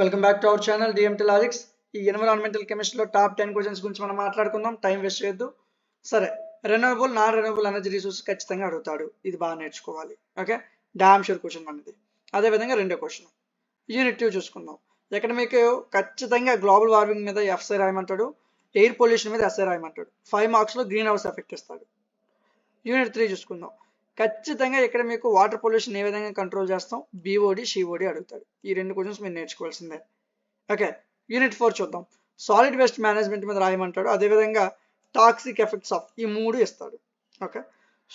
welcome back to our channel DMT logics ఈ environmental కెమిస్ట్రీలో top ten questions గురించి మనం మాట్లాడుకుందాం టైం వేస్ట్ చేయొద్దు సరే renewable non renewable energy resource ఖచ్చితంగా అడుగుతాడు ఇది బాగా నేర్చుకోవాలి ఓకే డామ్ షూర్ క్వశ్చన్ అనేది అదేవిధంగా రెండో క్వశ్చన్ యూనిట్ టూ చూసుకుందాం ఎకడమిక్ ఖచ్చితంగా గ్లోబల్ వార్మింగ్ మీద ఎఫ్సై రాయమంటాడు ఎయిర్ పొల్యూషన్ మీద ఎస్ఐ రాయమంటాడు ఫైవ్ మార్క్స్లో గ్రీన్ హౌస్ ఎఫెక్ట్ ఇస్తాడు యూనిట్ త్రీ చూసుకుందాం ఖచ్చితంగా ఇక్కడ మీకు వాటర్ పొల్యూషన్ ఏ విధంగా కంట్రోల్ చేస్తాం బీఓడి షీఓడి అడుగుతాడు ఈ రెండు క్వశ్చన్స్ మీరు నేర్చుకోవాల్సిందే ఓకే యూనిట్ ఫోర్ చూద్దాం సాలిడ్ వేస్ట్ మేనేజ్మెంట్ మీద రాయమంటాడు అదేవిధంగా టాక్సిక్ ఎఫెక్ట్స్ ఆఫ్ ఈ మూడు ఇస్తాడు ఓకే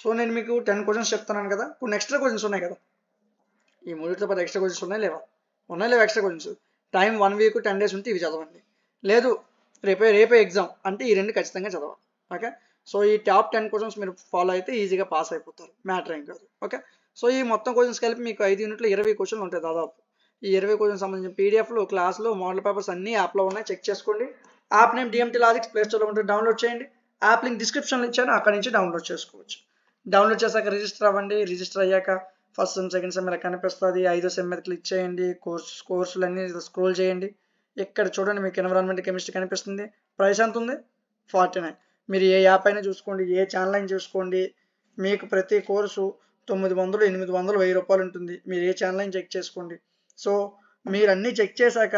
సో నేను మీకు టెన్ క్వశ్చన్స్ చెప్తున్నాను కదా కొన్ని ఎక్స్ట్రా క్వశ్చన్స్ ఉన్నాయి కదా ఈ మూడుతో పాటు ఎక్స్ట్రా క్వశ్చన్స్ ఉన్నాయి లేవా ఉన్నాయి లేవా extra questions time one week ten days ఉంటే ఇవి చదవండి లేదు రేపే రేపే ఎగ్జామ్ అంటే ఈ రెండు ఖచ్చితంగా చదవాలి ఓకే సో ఈ టాప్ టెన్ క్వశ్చన్స్ మీరు ఫాలో అయితే ఈజీగా పాస్ అయిపోతారు మ్యాటర్ ఏం కాదు ఓకే సో ఈ మొత్తం క్వశ్చన్స్ కలిపి మీకు ఐదు యూనిట్లు ఇరవై క్వశ్చన్లు ఉంటాయి దాదాపు ఈ ఇరవై క్వశ్చన్ సంబంధించిన పీడిఎఫ్లు క్లాసులు మోడల్ పేపర్స్ అన్ని యాప్లో ఉన్నాయి చెక్ చేసుకోండి యాప్ నేమ్ డిఎంటీ లాజిక్స్ ప్లేస్టోర్లో ఉంటే డౌన్లోడ్ చేయండి యాప్ లింక్ డిస్క్రిప్షన్లో ఇచ్చాను అక్కడ నుంచి డౌన్లోడ్ చేసుకోవచ్చు డౌన్లోడ్ చేశాక రిజిస్టర్ అవ్వండి రిజిస్టర్ అయ్యాక ఫస్ట్ సెమ్ సెకండ్ సెమ్ ఇలా కనిపిస్తుంది ఐదో సెమ్ మీద క్లిక్ చేయండి కోర్స్ కోర్సులు అన్నీ స్క్రోల్ చేయండి ఇక్కడ చూడండి మీకు ఎన్విరాన్మెంట్ కెమిస్ట్రీ కనిపిస్తుంది ప్రైస్ ఎంత ఉంది ఫార్టీ నైన్ మీరు ఏ యాప్ అయినా చూసుకోండి ఏ ఛానల్ అయినా చూసుకోండి మీకు ప్రతి కోర్సు తొమ్మిది వందలు ఎనిమిది వందలు వెయ్యి రూపాయలు ఉంటుంది మీరు ఏ ఛానల్ అయినా చెక్ చేసుకోండి సో మీరు అన్నీ చెక్ చేశాక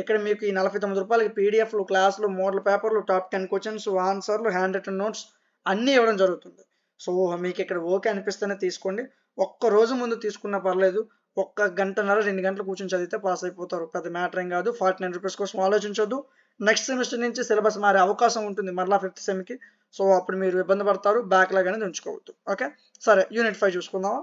ఇక్కడ మీకు ఈ నలభై తొమ్మిది రూపాయలకి పీడిఎఫ్లు క్లాసులు మోడల్ పేపర్లు టాప్ టెన్ క్వశ్చన్స్ ఆన్సర్లు హ్యాండ్ రిటర్న్ నోట్స్ అన్నీ ఇవ్వడం జరుగుతుంది సో మీకు ఇక్కడ ఓకే అనిపిస్తేనే తీసుకోండి ఒక్క రోజు ముందు తీసుకున్నా పర్లేదు ఒక్క గంటన్నర రెండు గంటలు కూర్చొని చదివితే పాస్ అయిపోతారు పెద్ద మ్యాటర్ ఏం కాదు ఫార్టీ నైన్ రూపీస్ కోసం ఆలోచించొద్దు నెక్స్ట్ సెమిస్టర్ నుంచి సిలబస్ మారే అవకాశం ఉంటుంది మరలా ఫిఫ్త్ సెమ్కి సో అప్పుడు మీరు ఇబ్బంది పడతారు బ్యాక్లాగ్ అనేది ఉంచుకోవద్దు ఓకే సరే యూనిట్ ఫైవ్ చూసుకుందాం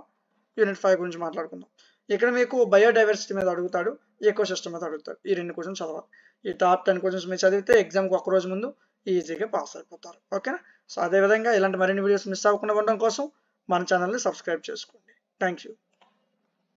యూనిట్ ఫైవ్ గురించి మాట్లాడుకుందాం ఇక్కడ మీకు బయోడైవర్సిటీ మీద అడుగుతాడు ఎక్కువ సిస్టమ్ మీద అడుగుతాడు ఈ రెండు క్వశ్చన్స్ చదవాలి ఈ టాప్ టెన్ క్వశ్చన్స్ మీరు చదివితే ఎగ్జామ్కి ఒక రోజు ముందు ఈజీగా పాస్ అయిపోతారు ఓకేనా సో అదేవిధంగా ఇలాంటి మరిన్ని వీడియోస్ మిస్ అవ్వకుండా ఉండడం కోసం మన ఛానల్ని సబ్స్క్రైబ్ చేసుకోండి థ్యాంక్ యూ